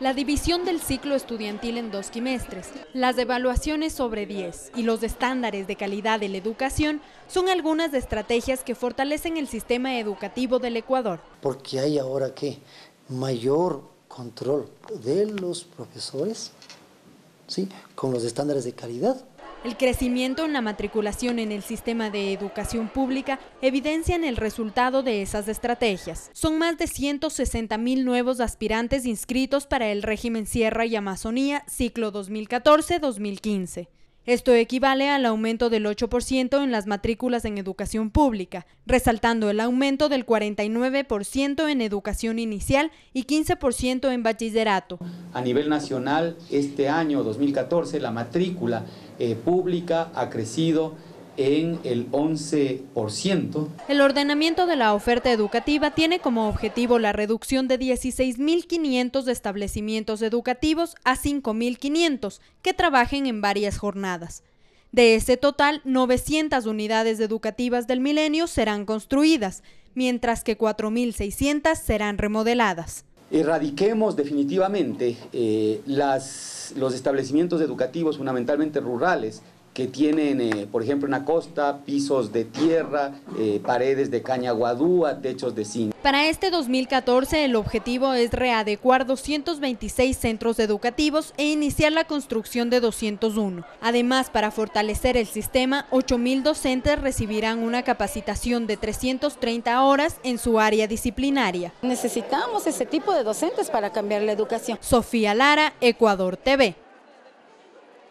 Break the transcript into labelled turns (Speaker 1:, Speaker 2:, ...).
Speaker 1: la división del ciclo estudiantil en dos quimestres, las evaluaciones sobre 10 y los estándares de calidad de la educación son algunas estrategias que fortalecen el sistema educativo del Ecuador. Porque hay ahora que mayor control de los profesores ¿sí? con los estándares de calidad el crecimiento en la matriculación en el sistema de educación pública evidencian el resultado de esas estrategias. Son más de 160.000 nuevos aspirantes inscritos para el régimen Sierra y Amazonía ciclo 2014-2015. Esto equivale al aumento del 8% en las matrículas en educación pública, resaltando el aumento del 49% en educación inicial y 15% en bachillerato.
Speaker 2: A nivel nacional, este año 2014, la matrícula eh, pública ha crecido en el 11%.
Speaker 1: El ordenamiento de la oferta educativa tiene como objetivo la reducción de 16.500 establecimientos educativos a 5.500 que trabajen en varias jornadas. De ese total, 900 unidades educativas del milenio serán construidas, mientras que 4.600 serán remodeladas.
Speaker 2: Erradiquemos definitivamente eh, las, los establecimientos educativos fundamentalmente rurales que tienen, eh, por ejemplo, una costa, pisos de tierra, eh, paredes de caña guadúa, techos de zinc.
Speaker 1: Para este 2014 el objetivo es readecuar 226 centros educativos e iniciar la construcción de 201. Además, para fortalecer el sistema, 8.000 docentes recibirán una capacitación de 330 horas en su área disciplinaria. Necesitamos ese tipo de docentes para cambiar la educación. Sofía Lara, Ecuador TV.